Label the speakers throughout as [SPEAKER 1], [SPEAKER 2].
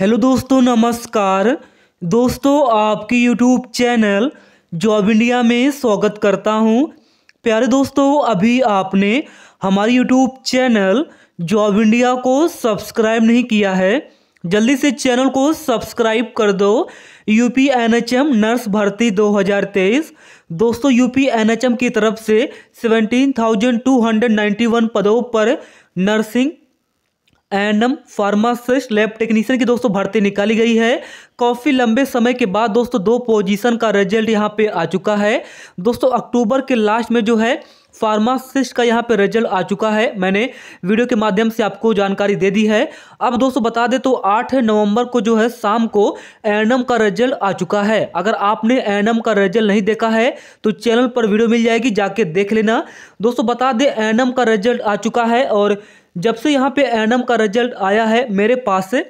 [SPEAKER 1] hello दोस्तों नमस्कार दोस्तों आपकी यूट्यूब चैनल जॉब इंडिया में स्वागत करता हूं प्यारे दोस्तों अभी आपने हमारे यूट्यूब चैनल जॉब इंडिया को सब्सक्राइब नहीं किया है जल्दी से चैनल को सब्सक्राइब कर दो यूपी एनएचएम नर्स भर्ती 2023 दोस्तों यूपी एनएचएम की तरफ से 17,291 पदों पर nursing M pharmacist lab technician की दोस्तों भर्ती निकाली गई है काफ़ी लंबे समय के बाद दोस्तों दो पोजीशन का रिजल्ट यहाँ पे आ चुका है दोस्तों अक्टूबर के लास्ट में जो है फार्मासिस्ट का यहाँ पे रिजल्ट आ चुका है मैंने वीडियो के माध्यम से आपको जानकारी दे दी है अब दोस्तों बता दें तो आठ नवम्बर को जो है शाम को एन का रिजल्ट आ चुका है अगर आपने एन का रिजल्ट नहीं देखा है तो चैनल पर वीडियो मिल जाएगी जाके देख लेना दोस्तों बता दें एन का रिजल्ट आ चुका है और जब से यहाँ पे एनम का रिजल्ट आया है मेरे पास से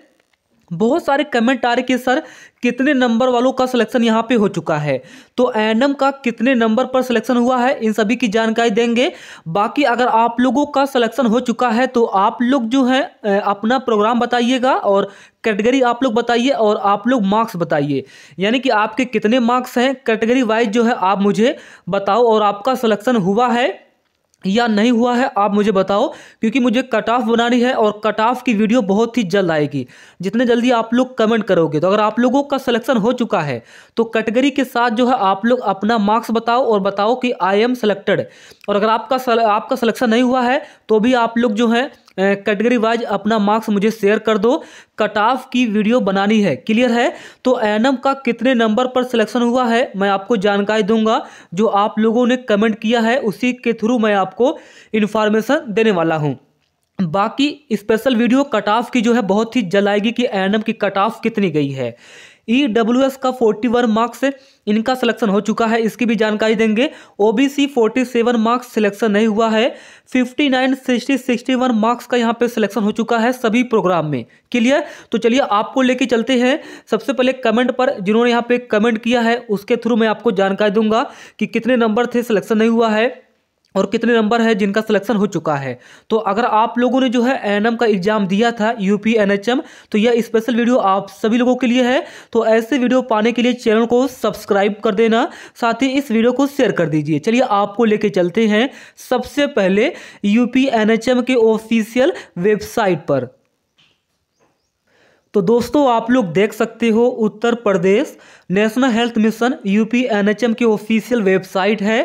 [SPEAKER 1] बहुत सारे कमेंट आ रहे कि सर कितने नंबर वालों का सिलेक्शन यहाँ पे हो चुका है तो एनम का कितने नंबर पर सिलेक्शन हुआ है इन सभी की जानकारी देंगे बाकी अगर आप लोगों का सिलेक्शन हो चुका है तो आप लोग जो है अपना प्रोग्राम बताइएगा और कैटेगरी आप लोग बताइए और आप लोग मार्क्स बताइए यानी कि आपके कितने मार्क्स हैं कैटेगरी वाइज जो है आप मुझे बताओ और आपका सलेक्शन हुआ है या नहीं हुआ है आप मुझे बताओ क्योंकि मुझे कट ऑफ बनानी है और कट ऑफ की वीडियो बहुत ही जल्द आएगी जितने जल्दी आप लोग कमेंट करोगे तो अगर आप लोगों का सिलेक्शन हो चुका है तो कैटेगरी के साथ जो है आप लोग अपना मार्क्स बताओ और बताओ कि आई एम सेलेक्टेड और अगर आपका सल, आपका सिलेक्शन नहीं हुआ है तो भी आप लोग जो है कैटेगरी वाइज अपना मार्क्स मुझे शेयर कर दो कट ऑफ की वीडियो बनानी है क्लियर है तो एनम का कितने नंबर पर सिलेक्शन हुआ है मैं आपको जानकारी दूंगा जो आप लोगों ने कमेंट किया है उसी के थ्रू मैं आपको इन्फॉर्मेशन देने वाला हूँ बाकी स्पेशल वीडियो कट ऑफ की जो है बहुत ही जल आएगी कि एनम की कट ऑफ कितनी गई है ई डब्ल्यू एस का फोर्टी वन मार्क्स इनका सिलेक्शन हो चुका है इसकी भी जानकारी देंगे O B C forty seven marks selection नहीं हुआ है fifty nine sixty sixty one marks का यहाँ पे सिलेक्शन हो चुका है सभी प्रोग्राम में क्लियर तो चलिए आपको लेके चलते हैं सबसे पहले कमेंट पर जिन्होंने यहाँ पे कमेंट किया है उसके थ्रू मैं आपको जानकारी दूंगा कि कितने नंबर थे सिलेक्शन नहीं हुआ है और कितने नंबर है जिनका सिलेक्शन हो चुका है तो अगर आप लोगों ने जो है एनएम का एग्जाम दिया था यूपी एनएचएम तो यह स्पेशल वीडियो आप सभी लोगों के लिए है तो ऐसे वीडियो पाने के लिए चैनल को सब्सक्राइब कर देना साथ ही इस वीडियो को शेयर कर दीजिए चलिए आपको लेके चलते हैं सबसे पहले यूपी एन के ऑफिशियल वेबसाइट पर तो दोस्तों आप लोग देख सकते हो Uttar Pradesh national health mission UP NHM की ऑफिशियल वेबसाइट है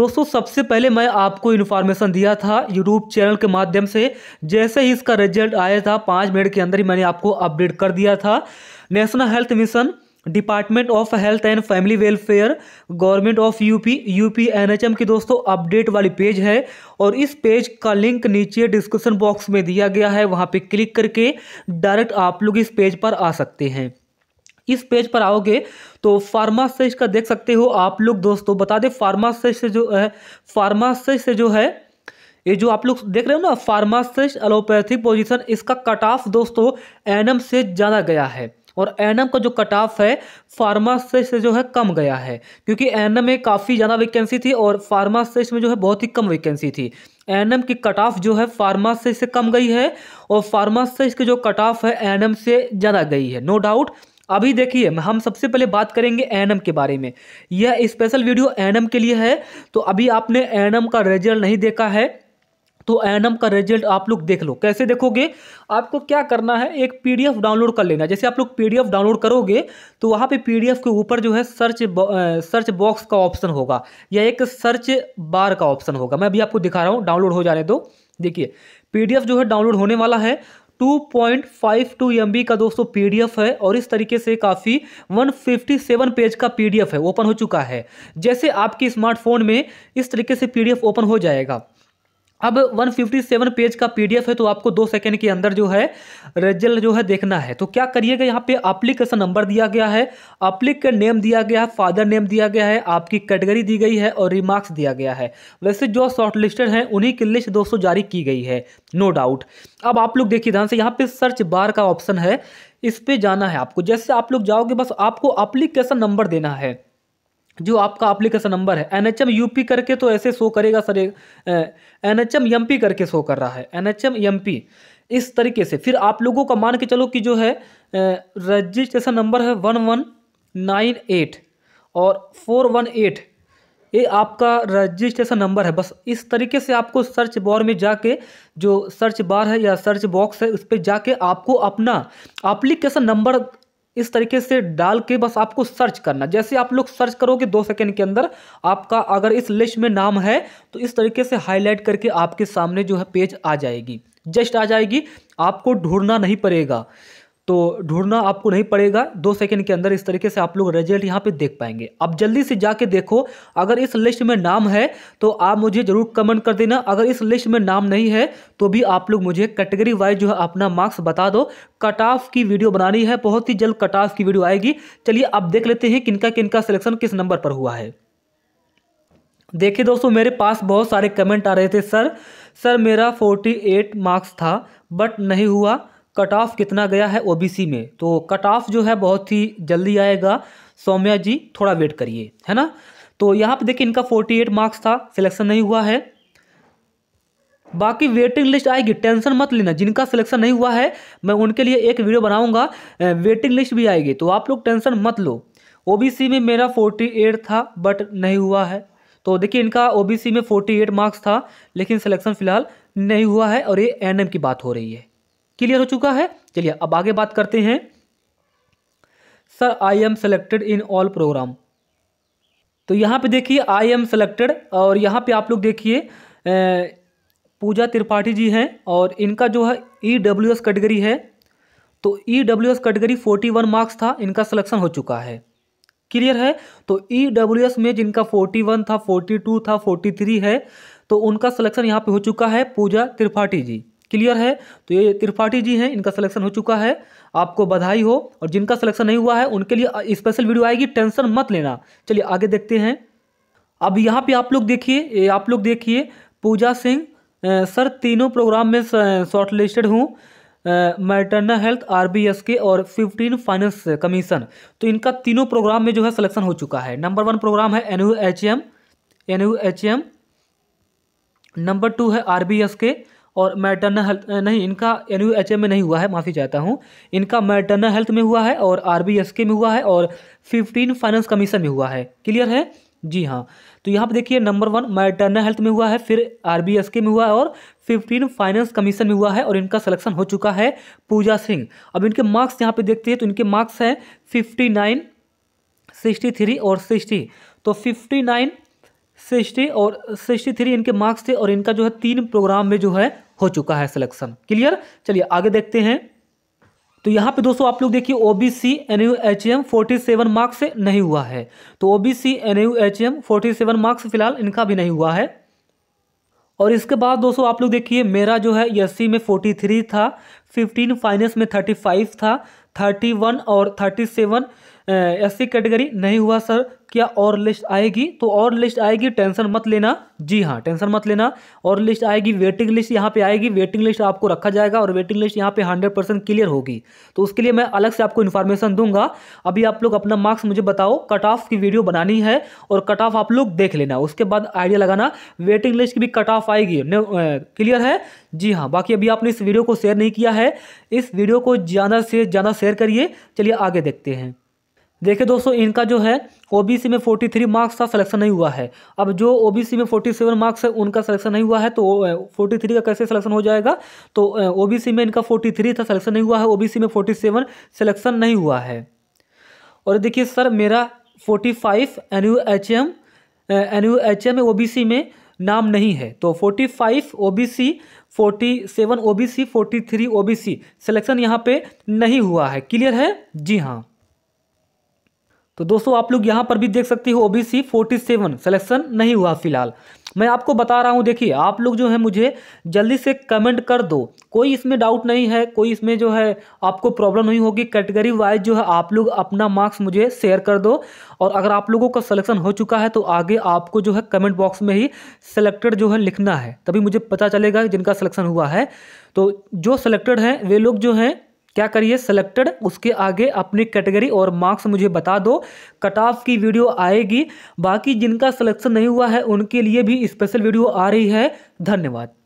[SPEAKER 1] दोस्तों सबसे पहले मैं आपको इन्फॉर्मेशन दिया था यूट्यूब चैनल के माध्यम से जैसे ही इसका रिजल्ट आया था पाँच मिनट के अंदर ही मैंने आपको अपडेट कर दिया था national health mission department of health and family welfare government of UP UP NHM की दोस्तों अपडेट वाली पेज है और इस पेज का लिंक नीचे डिस्क्रिप्शन बॉक्स में दिया गया है वहाँ पे क्लिक करके डायरेक्ट आप लोग इस पेज पर आ सकते हैं इस पेज पर आओगे तो फार्मासिस्ट का देख सकते हो आप लोग दोस्तों बता दें फार्मासिस्ट से जो है फार्मासिस्ट से जो है ये जो आप लोग देख रहे हो ना फार्मासिस्ट एलोपैथिक पोजीशन इसका कट ऑफ दोस्तों एनएम से ज़्यादा गया है और एनएम का जो कट ऑफ है फार्मासिस्ट से जो है कम गया है क्योंकि एनएम में काफ़ी ज़्यादा वैकेंसी थी और फार्मासिस्ट में जो है बहुत ही कम वैकेंसी थी एनएम की कट ऑफ जो है फार्मासिस्ट से, कम गई है और फार्मासिस्ट की जो कट ऑफ है एन से ज़्यादा गई है नो डाउट अभी देखिए हम सबसे पहले बात करेंगे एनएम के बारे में यह स्पेशल वीडियो एनएम के लिए है तो अभी आपने एनएम का रिजल्ट नहीं देखा है तो एनम का रिजल्ट आप लोग देख लो कैसे देखोगे आपको क्या करना है एक पीडीएफ डाउनलोड कर लेना जैसे आप लोग पीडीएफ डाउनलोड करोगे तो वहाँ पे पीडीएफ के ऊपर जो है सर्च सर्च बॉक्स का ऑप्शन होगा या एक सर्च बार का ऑप्शन होगा मैं अभी आपको दिखा रहा हूँ डाउनलोड हो जाने दो देखिए पी जो है डाउनलोड होने वाला है 2.52 पॉइंट का दोस्तों पीडीएफ है और इस तरीके से काफ़ी 157 पेज का पीडीएफ है ओपन हो चुका है जैसे आपके स्मार्टफोन में इस तरीके से पीडीएफ ओपन हो जाएगा अब 157 पेज का पीडीएफ है तो आपको दो सेकंड के अंदर जो है रिजल्ट जो है देखना है तो क्या करिएगा यहाँ पे अप्लीकेशन नंबर दिया गया है अप्लिक नेम दिया गया है फादर नेम दिया गया है आपकी कैटेगरी दी गई है और रिमार्क्स दिया गया है वैसे जो शॉर्ट लिस्टेड हैं उन्हीं की लिस्ट दोस्तों जारी की गई है नो डाउट अब आप लोग देखिए ध्यान से यहाँ पे सर्च बार का ऑप्शन है इस पर जाना है आपको जैसे आप लोग जाओगे बस आपको अप्लीकेशन नंबर देना है जो आपका एप्लीकेशन नंबर है N H M U P करके तो ऐसे शो करेगा sir N H M M P करके शो कर रहा है N H M M P इस तरीके से फिर आप लोगों का मान के चलो कि जो है रजिस्ट्रेशन नंबर है वन वन नाइन एट और फोर वन एट ये आपका रजिस्ट्रेशन नंबर है बस इस तरीके से आपको सर्च बार में जाके जो सर्च बार है या सर्च बॉक्स है उस पर जाके आपको अपना एप्लीकेशन नंबर इस तरीके से डाल के बस आपको सर्च करना जैसे आप लोग सर्च करोगे दो सेकेंड के अंदर आपका अगर इस लिस्ट में नाम है तो इस तरीके से हाईलाइट करके आपके सामने जो है पेज आ जाएगी जस्ट आ जाएगी आपको ढूंढना नहीं पड़ेगा तो ढूंढना आपको नहीं पड़ेगा दो सेकंड के अंदर इस तरीके से आप लोग रिजल्ट यहाँ पे देख पाएंगे आप जल्दी से जाके देखो अगर इस लिस्ट में नाम है तो आप मुझे ज़रूर कमेंट कर देना अगर इस लिस्ट में नाम नहीं है तो भी आप लोग मुझे कैटेगरी वाइज जो है अपना मार्क्स बता दो कट ऑफ की वीडियो बनानी है बहुत ही जल्द कट ऑफ की वीडियो आएगी चलिए आप देख लेते हैं किनका किनका सिलेक्शन किस नंबर पर हुआ है देखिए दोस्तों मेरे पास बहुत सारे कमेंट आ रहे थे सर सर मेरा एट मार्क्स था बट नहीं हुआ कट ऑफ कितना गया है ओबीसी में तो कट ऑफ जो है बहुत ही जल्दी आएगा सौम्या जी थोड़ा वेट करिए है ना तो यहाँ पे देखिए इनका फोर्टी एट मार्क्स था सिलेक्शन नहीं हुआ है बाकी वेटिंग लिस्ट आएगी टेंशन मत लेना जिनका सिलेक्शन नहीं हुआ है मैं उनके लिए एक वीडियो बनाऊँगा वेटिंग लिस्ट भी आएगी तो आप लोग टेंशन मत लो ओ में मेरा फोर्टी एट था बट नहीं हुआ है तो देखिए इनका ओबीसी में फोर्टी एट मार्क्स था लेकिन सिलेक्शन फ़िलहाल नहीं हुआ है और ये एनएम की बात हो रही है क्लियर हो चुका है चलिए अब आगे बात करते हैं sir I am selected in all program तो यहाँ पे देखिए आई एम सेलेक्टेड और यहाँ पे आप लोग देखिए पूजा त्रिपाठी जी हैं और इनका जो है ई डब्ल्यू एस कैटेगरी है तो E W S category forty one marks था इनका सिलेक्शन हो चुका है क्लियर है तो ई डब्ल्यू एस में जिनका फोर्टी वन था फोर्टी टू था फोर्टी थ्री है तो उनका सिलेक्शन यहाँ पे हो चुका है पूजा त्रिपाठी जी क्लियर है तो ये त्रिपाठी जी हैं इनका सिलेक्शन हो चुका है आपको बधाई हो और जिनका सिलेक्शन नहीं हुआ है उनके लिए स्पेशल वीडियो आएगी टेंशन मत लेना चलिए आगे देखते हैं अब यहाँ पे आप लोग देखिए आप लोग देखिए पूजा सिंह सर तीनों प्रोग्राम में शॉर्ट लिस्टेड हूँ मैटरनल हेल्थ आर के और फिफ्टीन फाइनेंस कमीशन तो इनका तीनों प्रोग्राम में जो है सिलेक्शन हो चुका है नंबर वन प्रोग्राम है N U H M N U H M number two है आर के और मैटरनल हेल्थ नहीं इनका एन यू एच में नहीं हुआ है माफ़ी चाहता हूँ इनका मैटरनल हेल्थ में हुआ है और आर बी एस के में हुआ है और फिफ्टीन फाइनेंस कमीशन में हुआ है क्लियर है जी हाँ तो यहाँ पर देखिए नंबर वन मैटरनल हेल्थ में हुआ है फिर आर बी एस के में हुआ है और फिफ्टीन फाइनेंस कमीशन में हुआ है और इनका सलेक्शन हो चुका है पूजा सिंह अब इनके मार्क्स यहाँ पर देखते हैं तो इनके मार्क्स हैं फिफ्टी नाइन सिक्सटी थ्री और सिक्सटी तो फिफ्टी नाइन सिक्सटी और सिक्सटी थ्री इनके मार्क्स थे और इनका जो है तीन प्रोग्राम में जो है हो चुका है सिलेक्शन क्लियर चलिए आगे देखते हैं तो यहाँ पे दोस्तों आप लोग देखिए O B C N U H M forty seven marks नहीं हुआ है तो O B C N U H M forty seven marks फिलहाल इनका भी नहीं हुआ है और इसके बाद दोस्तों आप लोग देखिए मेरा जो है एस में फोर्टी थ्री था फिफ्टीन फाइनेंस में थर्टी फाइव था थर्टी वन और थर्टी सेवन एस कैटेगरी नहीं हुआ सर क्या और लिस्ट आएगी तो और लिस्ट आएगी टेंशन मत लेना जी हाँ टेंशन मत लेना और लिस्ट आएगी वेटिंग लिस्ट यहाँ पे आएगी वेटिंग लिस्ट आपको रखा जाएगा और वेटिंग लिस्ट यहाँ पे हंड्रेड परसेंट क्लियर होगी तो उसके लिए मैं अलग से आपको इन्फॉर्मेशन दूंगा अभी आप लोग अपना मार्क्स मुझे बताओ कट ऑफ की वीडियो बनानी है और कट ऑफ आप लोग देख लेना उसके बाद आइडिया लगाना वेटिंग लिस्ट की भी कट ऑफ आएगी क्लियर है जी हाँ बाकी अभी आपने इस वीडियो को शेयर नहीं किया है इस वीडियो को ज़्यादा से ज़्यादा शेयर करिए चलिए आगे देखते हैं देखिए दोस्तों इनका जो है ओबीसी में 43 मार्क्स का सिलेक्शन नहीं हुआ है अब जो ओबीसी में 47 मार्क्स है उनका सिलेक्शन नहीं हुआ है तो 43 का कैसे सिलेक्शन हो जाएगा तो ओबीसी में इनका 43 था सिलेक्शन नहीं हुआ है ओबीसी में 47 सिलेक्शन नहीं हुआ है और देखिए सर मेरा 45 five N U H M N U H M O B C में नाम नहीं है तो 45 five O B C forty seven O B C forty three O B C selection यहाँ पे नहीं हुआ है क्लियर है जी हाँ तो दोस्तों आप लोग यहाँ पर भी देख सकते हो ओबीसी 47 सेलेक्शन नहीं हुआ फिलहाल मैं आपको बता रहा हूँ देखिए आप लोग जो है मुझे जल्दी से कमेंट कर दो कोई इसमें डाउट नहीं है कोई इसमें जो है आपको प्रॉब्लम नहीं होगी कैटेगरी वाइज जो है आप लोग अपना मार्क्स मुझे शेयर कर दो और अगर आप लोगों का सिलेक्शन हो चुका है तो आगे आपको जो है कमेंट बॉक्स में ही सेलेक्टेड जो है लिखना है तभी मुझे पता चलेगा जिनका सिलेक्शन हुआ है तो जो सिलेक्टेड हैं वे लोग जो हैं क्या करिए सेलेक्टेड उसके आगे अपनी कैटेगरी और मार्क्स मुझे बता दो कट ऑफ की वीडियो आएगी बाकी जिनका सिलेक्शन नहीं हुआ है उनके लिए भी स्पेशल वीडियो आ रही है धन्यवाद